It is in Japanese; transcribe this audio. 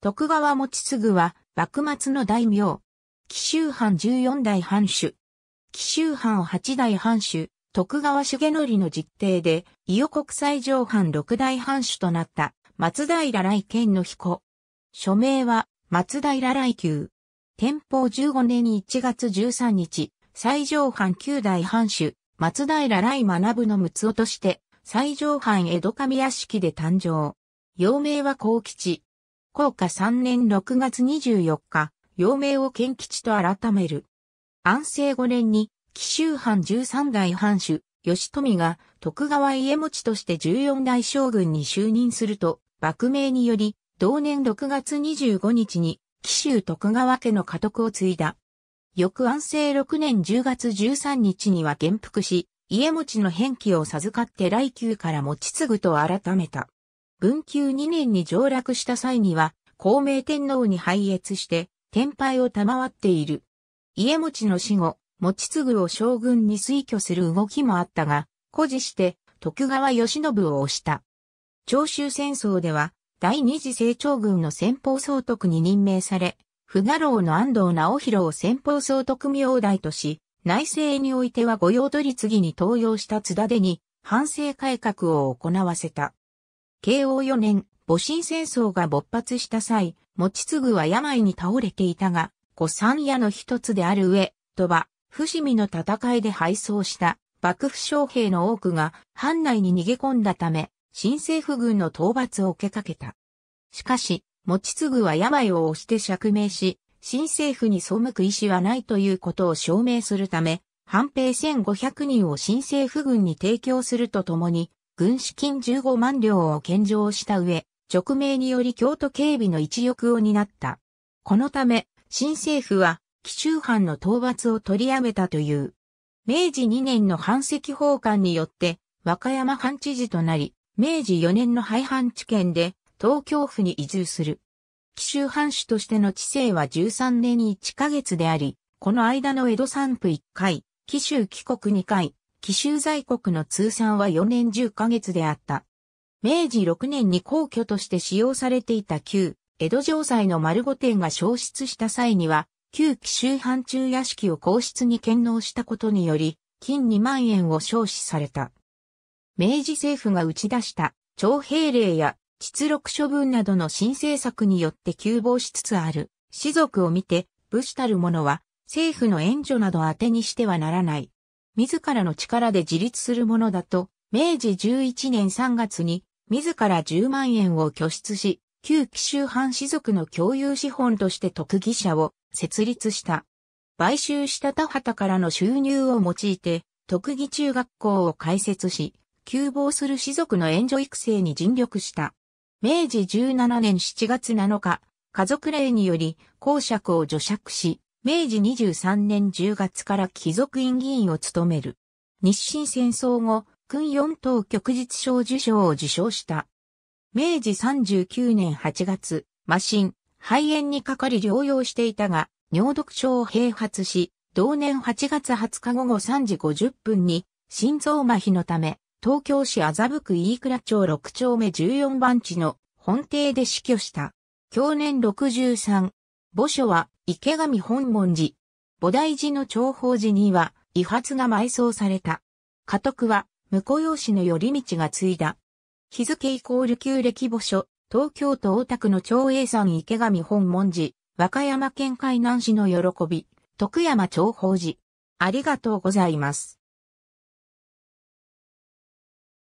徳川持次は、幕末の大名。紀州藩14代藩主。紀州藩8代藩主、徳川重則の実定で、伊予国際上藩6代藩主となった、松平来県の彦。署名は、松平来宮。天保15年1月13日、最上藩9代藩主、松平来学の六男として、最上藩江戸上屋敷で誕生。幼名は幸吉。福下3年6月24日、陽明を県吉地と改める。安政5年に、紀州藩13代藩主、吉富が徳川家持として14代将軍に就任すると、幕命により、同年6月25日に、紀州徳川家の家督を継いだ。翌安政6年10月13日には元服し、家持の返記を授かって来宮から持ち継ぐと改めた。文久2年に上落した際には、孔明天皇に拝謁して、天敗を賜っている。家持の死後、持継を将軍に推挙する動きもあったが、誇示して徳川慶喜を推した。長州戦争では、第二次成長軍の先方総督に任命され、不賀老の安藤直弘を先方総督名代とし、内政においては御用取り次ぎに登用した津田でに、反省改革を行わせた。慶応4年、戊辰戦争が勃発した際、持ち継ぐは病に倒れていたが、御三屋の一つである上、鳥羽、伏見の戦いで敗走した幕府将兵の多くが藩内に逃げ込んだため、新政府軍の討伐を受けかけた。しかし、持ち継ぐは病を押して釈明し、新政府に背く意思はないということを証明するため、藩兵1500人を新政府軍に提供するとともに、軍資金15万両を献上した上、直命により京都警備の一翼を担った。このため、新政府は、紀州藩の討伐を取りやめたという。明治2年の藩籍奉還によって、和歌山藩知事となり、明治4年の廃藩置県で、東京府に移住する。紀州藩主としての知性は13年に1ヶ月であり、この間の江戸散布1回、紀州帰国2回、奇襲在国の通算は4年10ヶ月であった。明治6年に皇居として使用されていた旧、江戸城塞の丸御殿が消失した際には、旧紀州藩中屋敷を皇室に献納したことにより、金2万円を消費された。明治政府が打ち出した徴兵令や出力処分などの新政策によって急防しつつある士族を見て武士たる者は政府の援助など当てにしてはならない自らの力で自立するものだと、明治11年3月に、自ら10万円を拠出し、旧紀州藩士族の共有資本として特技者を設立した。買収した田畑からの収入を用いて、特技中学校を開設し、休防する士族の援助育成に尽力した。明治17年7月7日、家族令により公爵を除爵し、明治23年10月から貴族院議員を務める。日清戦争後、訓四等旭日賞受賞を受賞した。明治39年8月、麻疹、肺炎にかかり療養していたが、尿毒症を併発し、同年8月20日午後3時50分に、心臓麻痺のため、東京市麻布区飯倉町6丁目14番地の本邸で死去した。去年63、墓所は池上本門寺。菩提寺の長宝寺には、遺髪が埋葬された。家督は、婿養子の寄り道が継いだ。日付イコール旧暦墓所、東京都大田区の長英山池上本門寺、和歌山県海南市の喜び、徳山長宝寺。ありがとうございます。